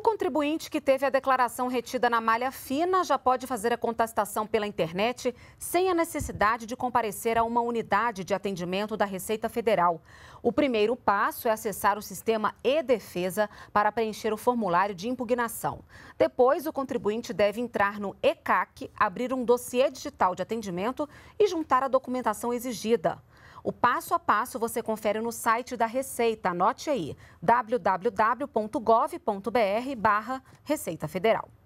O contribuinte que teve a declaração retida na malha fina já pode fazer a contestação pela internet sem a necessidade de comparecer a uma unidade de atendimento da Receita Federal. O primeiro passo é acessar o sistema e-Defesa para preencher o formulário de impugnação. Depois, o contribuinte deve entrar no ECAC, abrir um dossiê digital de atendimento e juntar a documentação exigida. O passo a passo você confere no site da Receita. Anote aí: www.gov.br/receita federal.